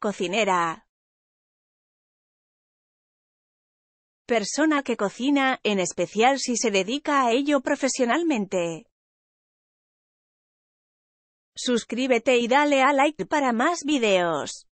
cocinera. Persona que cocina, en especial si se dedica a ello profesionalmente. Suscríbete y dale a like para más videos.